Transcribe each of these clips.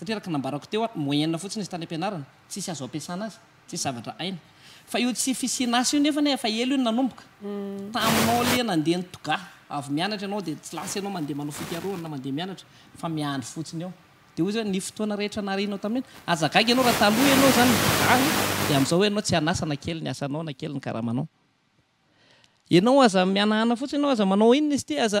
satria araka nambarako teo a moenna fotsiny izy tany ampianarany tsisy azo am-piasanaz tsisy avataadtsy e, mm. lasa anao mandeha manao fiaoanna mande mianatraamiandry otiny aoz nao oaos aaeln aaoaenyaanaoaza mianahana fotsiny anao aza manaoinna izy ty aza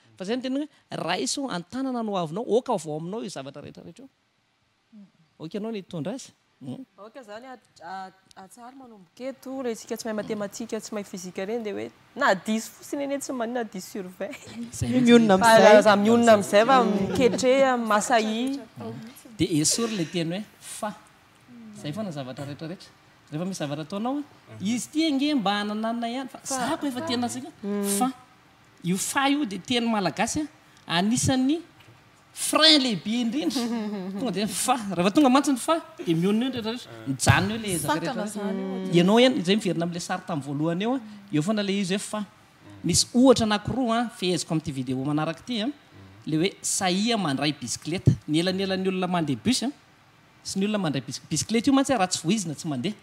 fa zay n tenoe rais antanana no ainao okavao aminao i zavatra rehetrarehtra i ok anao ntondr azysaokee tsymahma tsy mafi reny de oeai suadeory le tey hoe fa zay fana zavatrarehetrareheta rehefa misy zavatra ataonao ah, izy ty nge mba haaana ihayz efta io fa io de teny malagasya anisan'ny frein lehibe indrindratogadfahefa tonga mantsiny fa de mionn orann lianaoezairin ala sartam voalohany eo eofana le iz hoe famisy htr akro afheziko amty vidéo manarak tya le hoe saia mandray bisikleta nyelanelan'ny olonamandea bus sy ny olona mandrayiet io matsy raha tsy oizna tsy mandehiiet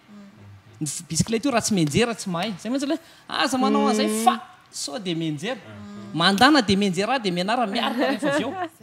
mm. io raha tsy menjera tsy ahay zay atsy aza manao azay fa so dea menjery mandana dia minjery ah dia mianara miarika refa o